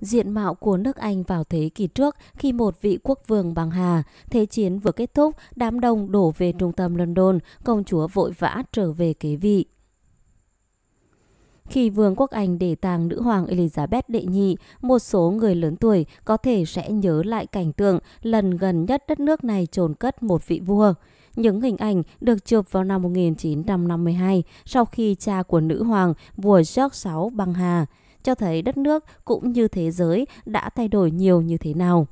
diện mạo của nước Anh vào thế kỷ trước khi một vị quốc vương băng Hà. Thế chiến vừa kết thúc, đám đông đổ về trung tâm London, công chúa vội vã trở về kế vị. Khi Vương quốc Anh để tàng nữ hoàng Elizabeth đệ nhị, một số người lớn tuổi có thể sẽ nhớ lại cảnh tượng lần gần nhất đất nước này trồn cất một vị vua. Những hình ảnh được chụp vào năm 1952 sau khi cha của nữ hoàng vua George VI băng hà cho thấy đất nước cũng như thế giới đã thay đổi nhiều như thế nào.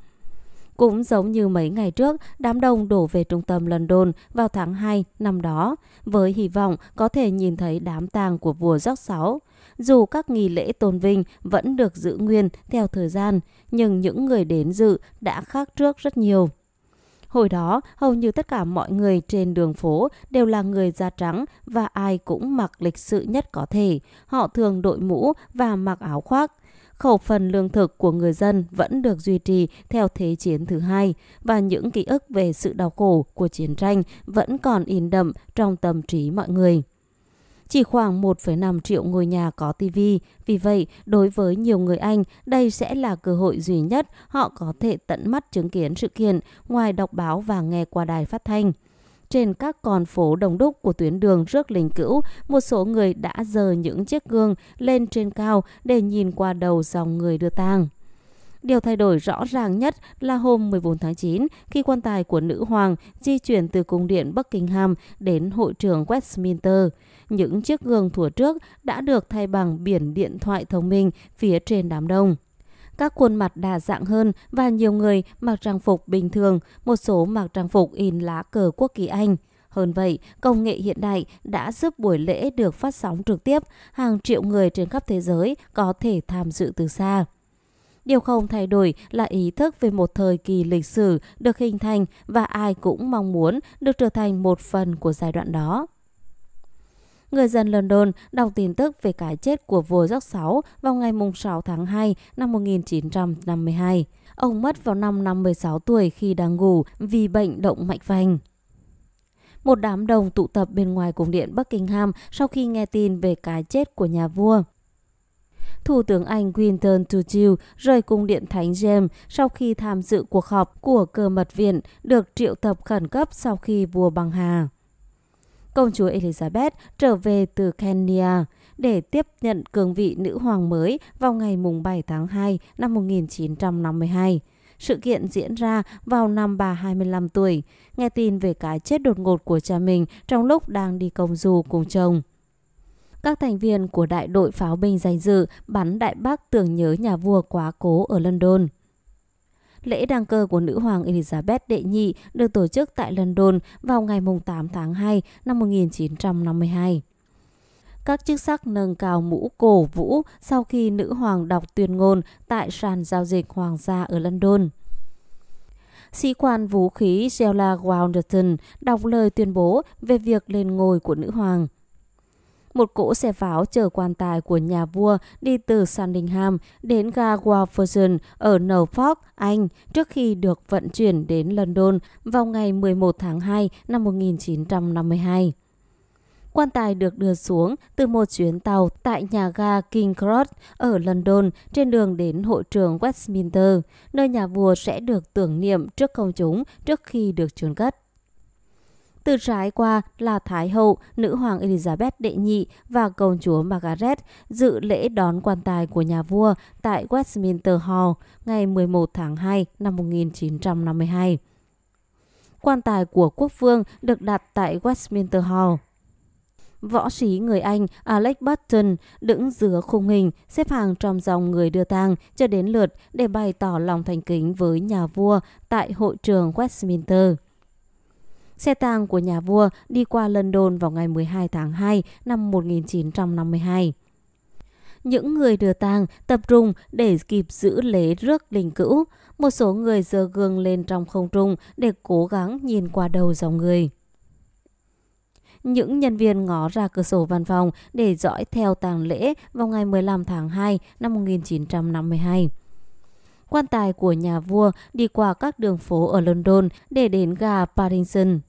Cũng giống như mấy ngày trước, đám đông đổ về trung tâm London vào tháng 2 năm đó, với hy vọng có thể nhìn thấy đám tang của vua George 6. Dù các nghi lễ tôn vinh vẫn được giữ nguyên theo thời gian, nhưng những người đến dự đã khác trước rất nhiều. Hồi đó, hầu như tất cả mọi người trên đường phố đều là người da trắng và ai cũng mặc lịch sự nhất có thể. Họ thường đội mũ và mặc áo khoác khẩu phần lương thực của người dân vẫn được duy trì theo Thế chiến thứ hai và những ký ức về sự đau khổ của chiến tranh vẫn còn in đậm trong tâm trí mọi người. Chỉ khoảng 1,5 triệu ngôi nhà có TV, vì vậy đối với nhiều người Anh, đây sẽ là cơ hội duy nhất họ có thể tận mắt chứng kiến sự kiện ngoài đọc báo và nghe qua đài phát thanh. Trên các con phố đông đúc của tuyến đường rước linh cữu, một số người đã dờ những chiếc gương lên trên cao để nhìn qua đầu dòng người đưa tang. Điều thay đổi rõ ràng nhất là hôm 14 tháng 9 khi quan tài của nữ hoàng di chuyển từ cung điện Buckingham đến hội trường Westminster những chiếc gương thủa trước đã được thay bằng biển điện thoại thông minh phía trên đám đông các khuôn mặt đa dạng hơn và nhiều người mặc trang phục bình thường, một số mặc trang phục in lá cờ quốc kỳ Anh. Hơn vậy, công nghệ hiện đại đã giúp buổi lễ được phát sóng trực tiếp, hàng triệu người trên khắp thế giới có thể tham dự từ xa. Điều không thay đổi là ý thức về một thời kỳ lịch sử được hình thành và ai cũng mong muốn được trở thành một phần của giai đoạn đó. Người dân London đọc tin tức về cái chết của vua George VI vào ngày 6 tháng 2 năm 1952. Ông mất vào năm 56 tuổi khi đang ngủ vì bệnh động mạch vành. Một đám đông tụ tập bên ngoài cung điện Buckingham sau khi nghe tin về cái chết của nhà vua. Thủ tướng Anh Winston Churchill rời cung điện Thánh James sau khi tham dự cuộc họp của cơ mật viện được triệu tập khẩn cấp sau khi vua băng hà công chúa Elizabeth trở về từ Kenya để tiếp nhận cương vị nữ hoàng mới vào ngày 7 tháng 2 năm 1952. Sự kiện diễn ra vào năm bà 25 tuổi, nghe tin về cái chết đột ngột của cha mình trong lúc đang đi công du cùng chồng. Các thành viên của đại đội pháo binh danh dự bắn Đại Bác tưởng nhớ nhà vua quá cố ở London. Lễ đăng cơ của nữ hoàng Elizabeth đệ nhị được tổ chức tại London vào ngày 8 tháng 2 năm 1952 các chức sắc nâng cao mũ cổ vũ sau khi nữ hoàng đọc tuyên ngôn tại sàn giao dịch hoàng gia ở London. Sĩ quan vũ khí Sheila Walderton đọc lời tuyên bố về việc lên ngôi của nữ hoàng một cỗ xe pháo chở quan tài của nhà vua đi từ Sandingham đến ga Waferton ở Norfolk, Anh trước khi được vận chuyển đến London vào ngày 11 tháng 2 năm 1952 quan tài được đưa xuống từ một chuyến tàu tại nhà ga King Cross ở London trên đường đến hội trường Westminster, nơi nhà vua sẽ được tưởng niệm trước công chúng trước khi được chôn cất từ trái qua là Thái hậu, nữ hoàng Elizabeth đệ nhị và công chúa Margaret dự lễ đón quan tài của nhà vua tại Westminster Hall ngày 11 tháng 2 năm 1952. Quan tài của quốc vương được đặt tại Westminster Hall. Võ sĩ người Anh Alex Button đứng giữa khung hình, xếp hàng trong dòng người đưa tang cho đến lượt để bày tỏ lòng thành kính với nhà vua tại hội trường Westminster. Xe tang của nhà vua đi qua London vào ngày 12 tháng 2 năm 1952 những người đưa tang tập trung để kịp giữ lễ rước linh cữu. Một số người dơ gương lên trong không trung để cố gắng nhìn qua đầu dòng người. Những nhân viên ngó ra cửa sổ văn phòng để dõi theo tang lễ vào ngày 15 tháng 2 năm 1952 quan tài của nhà vua đi qua các đường phố ở London để đến gà Paddington.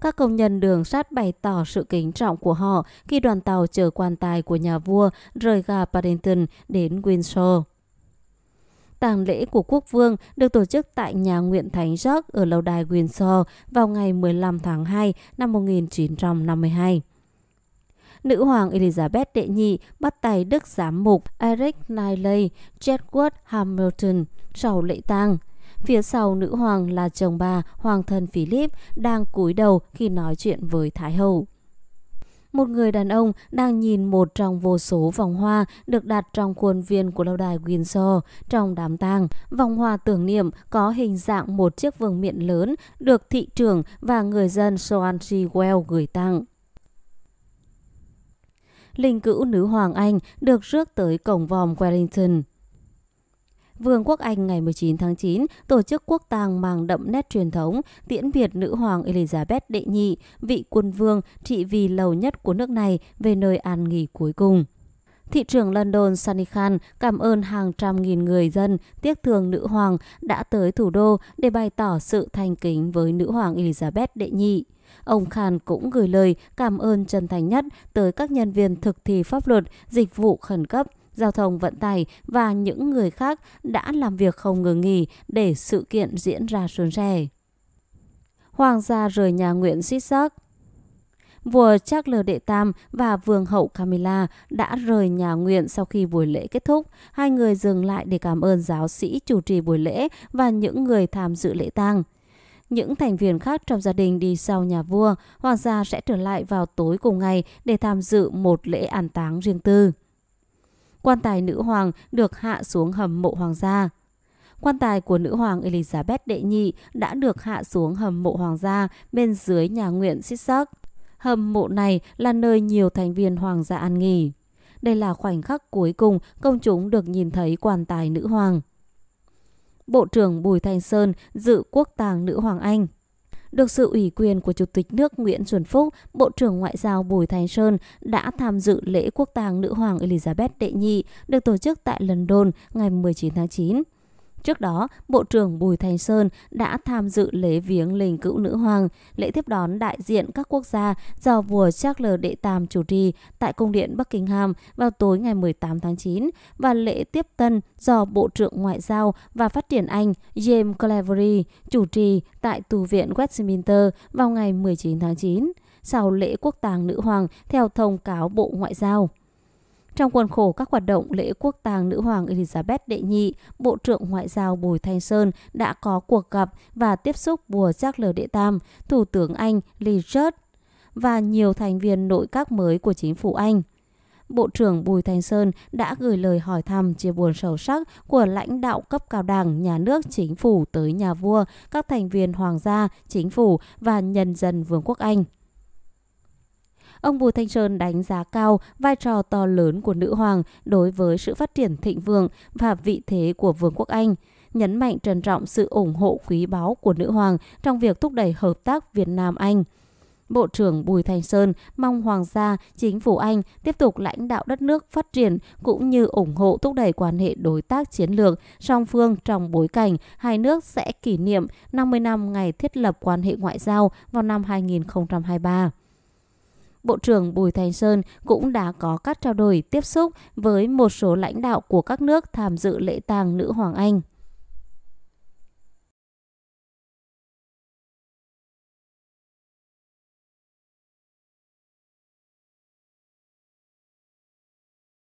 Các công nhân đường sắt bày tỏ sự kính trọng của họ khi đoàn tàu chở quan tài của nhà vua rời gà Paddington đến Windsor. Tàng lễ của quốc vương được tổ chức tại nhà Nguyện Thánh Giấc ở lâu đài Windsor vào ngày 15 tháng 2 năm 1952 nữ hoàng Elizabeth đệ nhị bắt tay Đức giám mục Eric Knightley, Jedward Hamilton sau lễ tang. Phía sau nữ hoàng là chồng bà, hoàng thân Philip, đang cúi đầu khi nói chuyện với Thái hậu một người đàn ông đang nhìn một trong vô số vòng hoa được đặt trong khuôn viên của lâu đài Windsor trong đám tang. Vòng hoa tưởng niệm có hình dạng một chiếc vương miện lớn được thị trưởng và người dân Swansea Well gửi tặng linh cữu nữ Hoàng Anh được rước tới cổng vòm Wellington. Vương quốc Anh ngày 19 tháng 9 tổ chức quốc tang mang đậm nét truyền thống tiễn biệt nữ hoàng Elizabeth đệ nhị, vị quân vương trị vì lâu nhất của nước này về nơi an nghỉ cuối cùng. Thị trưởng London Sunny Khan cảm ơn hàng trăm nghìn người dân tiếc thương nữ hoàng đã tới thủ đô để bày tỏ sự thành kính với nữ hoàng Elizabeth đệ nhị. Ông Khan cũng gửi lời cảm ơn chân thành nhất tới các nhân viên thực thi pháp luật, dịch vụ khẩn cấp, giao thông vận tải và những người khác đã làm việc không ngừng nghỉ để sự kiện diễn ra suôn sẻ. Hoàng gia rời nhà Nguyễn xích xác vua Charles Đệ Tam và vương hậu Camilla đã rời nhà nguyện sau khi buổi lễ kết thúc. Hai người dừng lại để cảm ơn giáo sĩ chủ trì buổi lễ và những người tham dự lễ tang những thành viên khác trong gia đình đi sau nhà vua, hoàng gia sẽ trở lại vào tối cùng ngày để tham dự một lễ an táng riêng tư. Quan tài nữ hoàng được hạ xuống hầm mộ hoàng gia. Quan tài của nữ hoàng Elizabeth đệ nhị đã được hạ xuống hầm mộ hoàng gia bên dưới nhà nguyện Sissak. Hầm mộ này là nơi nhiều thành viên hoàng gia an nghỉ. Đây là khoảnh khắc cuối cùng công chúng được nhìn thấy quan tài nữ hoàng. Bộ trưởng Bùi Thanh Sơn dự quốc tàng nữ Hoàng Anh. Được sự ủy quyền của Chủ tịch nước Nguyễn Xuân Phúc, Bộ trưởng Ngoại giao Bùi Thanh Sơn đã tham dự lễ quốc tàng nữ hoàng Elizabeth đệ nhị được tổ chức tại London ngày 19 tháng 9. Trước đó, Bộ trưởng Bùi Thành Sơn đã tham dự lễ viếng linh cữu nữ hoàng, lễ tiếp đón đại diện các quốc gia do vua Charles Đệ Tam chủ trì tại Cung điện Buckingham vào tối ngày 18 tháng 9 và lễ tiếp tân do Bộ trưởng Ngoại giao và Phát triển Anh James Cleverly chủ trì tại Tù viện Westminster vào ngày 19 tháng 9 sau lễ quốc tàng nữ hoàng theo thông cáo Bộ Ngoại giao. Trong khuôn khổ các hoạt động lễ quốc tàng nữ hoàng Elizabeth đệ nhị, Bộ trưởng Ngoại giao Bùi Thanh Sơn đã có cuộc gặp và tiếp xúc vua Charles đệ tam, Thủ tướng Anh Richard và nhiều thành viên nội các mới của chính phủ Anh. Bộ trưởng Bùi Thanh Sơn đã gửi lời hỏi thăm chia buồn sâu sắc của lãnh đạo cấp cao đảng, nhà nước, chính phủ tới nhà vua, các thành viên hoàng gia, chính phủ và nhân dân Vương quốc Anh. Ông Bùi Thanh Sơn đánh giá cao vai trò to lớn của nữ hoàng đối với sự phát triển thịnh vượng và vị thế của Vương quốc Anh nhấn mạnh trân trọng sự ủng hộ quý báu của nữ hoàng trong việc thúc đẩy hợp tác Việt Nam Anh. Bộ trưởng Bùi Thanh Sơn mong Hoàng gia, chính phủ Anh tiếp tục lãnh đạo đất nước phát triển cũng như ủng hộ thúc đẩy quan hệ đối tác chiến lược song phương trong bối cảnh hai nước sẽ kỷ niệm 50 năm ngày thiết lập quan hệ ngoại giao vào năm 2023. Bộ trưởng Bùi Thành Sơn cũng đã có các trao đổi tiếp xúc với một số lãnh đạo của các nước tham dự lễ tang nữ Hoàng Anh.